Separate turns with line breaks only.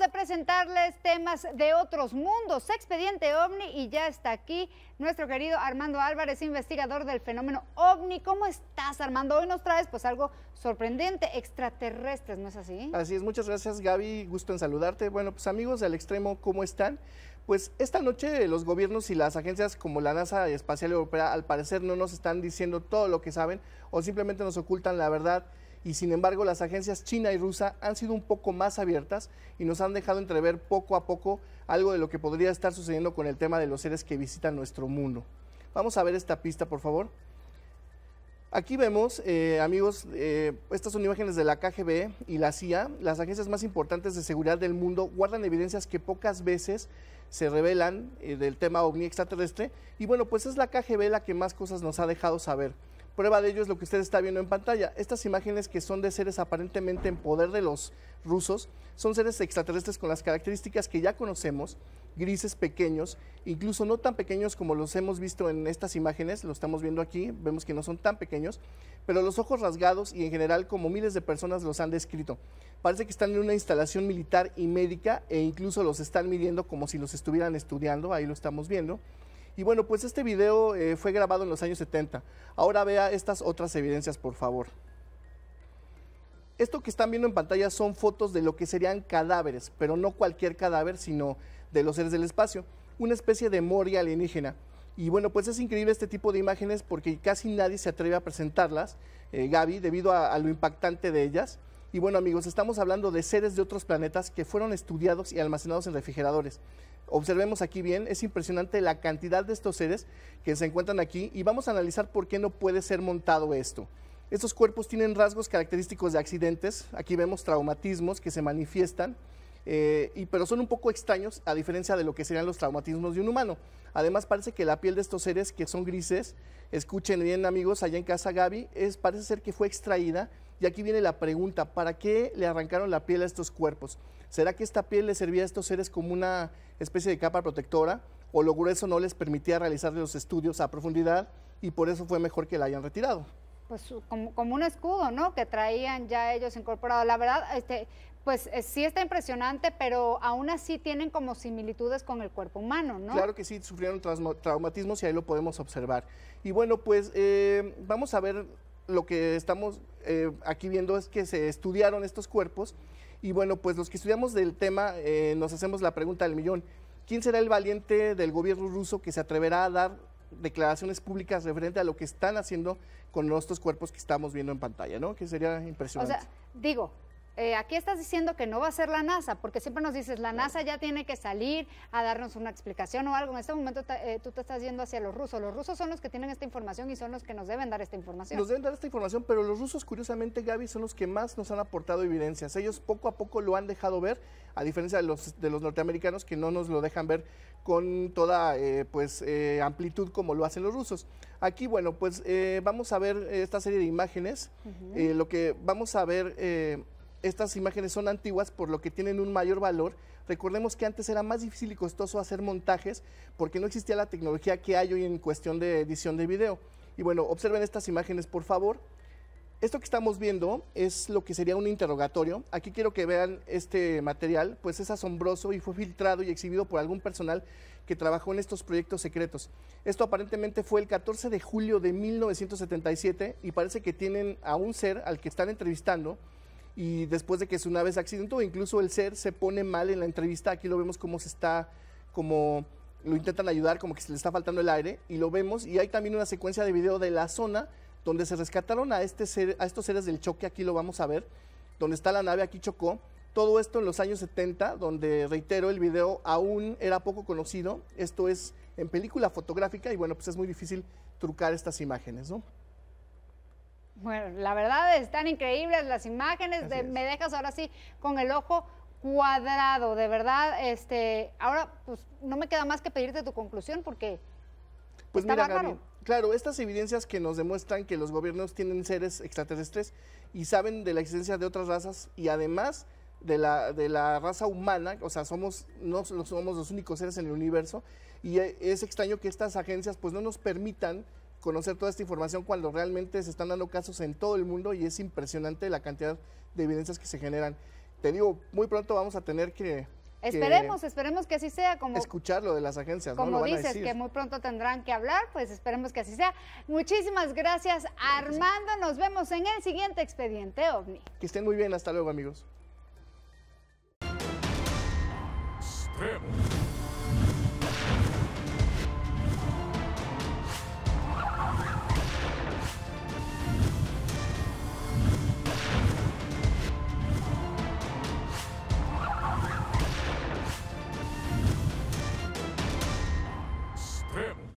de presentarles temas de otros mundos. Expediente OVNI y ya está aquí nuestro querido Armando Álvarez, investigador del fenómeno OVNI. ¿Cómo estás, Armando? Hoy nos traes pues algo sorprendente, extraterrestres, ¿no es así?
Así es, muchas gracias Gaby, gusto en saludarte. Bueno, pues amigos del extremo, ¿cómo están? Pues esta noche los gobiernos y las agencias como la NASA y Espacial Europea al parecer no nos están diciendo todo lo que saben o simplemente nos ocultan la verdad y sin embargo las agencias china y rusa han sido un poco más abiertas y nos han dejado entrever poco a poco algo de lo que podría estar sucediendo con el tema de los seres que visitan nuestro mundo. Vamos a ver esta pista, por favor. Aquí vemos, eh, amigos, eh, estas son imágenes de la KGB y la CIA. Las agencias más importantes de seguridad del mundo guardan evidencias que pocas veces se revelan eh, del tema ovni extraterrestre. Y bueno, pues es la KGB la que más cosas nos ha dejado saber. Prueba de ello es lo que usted está viendo en pantalla. Estas imágenes que son de seres aparentemente en poder de los rusos, son seres extraterrestres con las características que ya conocemos, grises pequeños, incluso no tan pequeños como los hemos visto en estas imágenes, lo estamos viendo aquí, vemos que no son tan pequeños, pero los ojos rasgados y en general como miles de personas los han descrito. Parece que están en una instalación militar y médica e incluso los están midiendo como si los estuvieran estudiando, ahí lo estamos viendo. Y bueno, pues este video eh, fue grabado en los años 70. Ahora vea estas otras evidencias, por favor. Esto que están viendo en pantalla son fotos de lo que serían cadáveres, pero no cualquier cadáver, sino de los seres del espacio, una especie de moria alienígena. Y bueno, pues es increíble este tipo de imágenes porque casi nadie se atreve a presentarlas, eh, Gaby, debido a, lo impactante de ellas. Y bueno amigos, estamos hablando de seres de otros planetas que fueron estudiados y almacenados en refrigeradores. Observemos aquí bien, es impresionante la cantidad de estos seres que se encuentran aquí y vamos a analizar por qué no puede ser montado esto. Estos cuerpos tienen rasgos característicos de accidentes, aquí vemos traumatismos que se manifiestan eh, y, pero son un poco extraños a diferencia de lo que serían los traumatismos de un humano. Además parece que la piel de estos seres que son grises, escuchen bien amigos, allá en casa Gaby, es, parece ser que fue extraída y aquí viene la pregunta, ¿para qué le arrancaron la piel a estos cuerpos? ¿Será que esta piel le servía a estos seres como una especie de capa protectora o lo grueso no les permitía realizar los estudios a profundidad y por eso fue mejor que la hayan retirado?
Pues como, un escudo, ¿no? Que traían ya ellos incorporado. La verdad, este, pues eh, sí está impresionante, pero aún así tienen como similitudes con el cuerpo humano, ¿no? Claro
que sí, sufrieron traumatismos y ahí lo podemos observar. Y bueno, pues eh, vamos a ver lo que estamos eh, aquí viendo es que se estudiaron estos cuerpos y bueno, pues los que estudiamos del tema nos hacemos la pregunta del millón. ¿Quién será el valiente del gobierno ruso que se atreverá a dar declaraciones públicas referente a lo que están haciendo con estos cuerpos que estamos viendo en pantalla, ¿no? Que sería impresionante. O sea,
digo, eh, aquí estás diciendo que no va a ser la NASA, porque siempre nos dices, la NASA ya tiene que salir a darnos una explicación o algo. En este momento eh, tú te estás yendo hacia los rusos. Los rusos son los que tienen esta información y son los que nos deben dar esta información. Nos deben
dar esta información, pero los rusos, curiosamente, Gaby, son los que más nos han aportado evidencias. Ellos poco a poco lo han dejado ver, a diferencia de los, de los norteamericanos que no nos lo dejan ver con toda eh, pues, amplitud como lo hacen los rusos. Aquí, bueno, pues vamos a ver esta serie de imágenes. lo que vamos a ver estas imágenes son antiguas, por lo que tienen un mayor valor. Recordemos que antes era más difícil y costoso hacer montajes porque no existía la tecnología que hay hoy en cuestión de edición de video. Y bueno, observen estas imágenes, por favor. Esto que estamos viendo es lo que sería un interrogatorio. Aquí quiero que vean este material, pues es asombroso y fue filtrado y exhibido por algún personal que trabajó en estos proyectos secretos. Esto aparentemente fue el 14 de julio de 1977 y parece que tienen a un ser al que están entrevistando y después de que su nave se accidentó, incluso el ser se pone mal en la entrevista, aquí lo vemos cómo se está, como lo intentan ayudar, como que se le está faltando el aire, y lo vemos, y hay también una secuencia de video de la zona donde se rescataron a, este a estos seres del choque, aquí lo vamos a ver, donde está la nave, aquí chocó, todo esto en los años 70, donde, reitero, el video aún era poco conocido, esto es en película fotográfica, y bueno, pues es muy difícil trucar estas imágenes, ¿no?
Bueno, la verdad están increíbles las imágenes, me dejas ahora sí con el ojo cuadrado, de verdad, este, ahora pues no me queda más que pedirte tu conclusión porque pues mira,
claro, estas evidencias que nos demuestran que los gobiernos tienen seres extraterrestres y saben de la existencia de otras razas y además de la, de la raza humana, o sea, somos, no somos los únicos seres en el universo y eh, es extraño que estas agencias pues no nos permitan conocer toda esta información cuando realmente se están dando casos en todo el mundo y es impresionante la cantidad de evidencias que se generan. Te digo, muy pronto vamos a tener que... Esperemos,
esperemos que así sea. Como,
escuchar lo de las agencias. Como dices, que
muy pronto tendrán que hablar, pues esperemos que así sea. Muchísimas gracias, Armando. Nos vemos en el siguiente expediente OVNI.
Que estén muy bien, hasta luego amigos.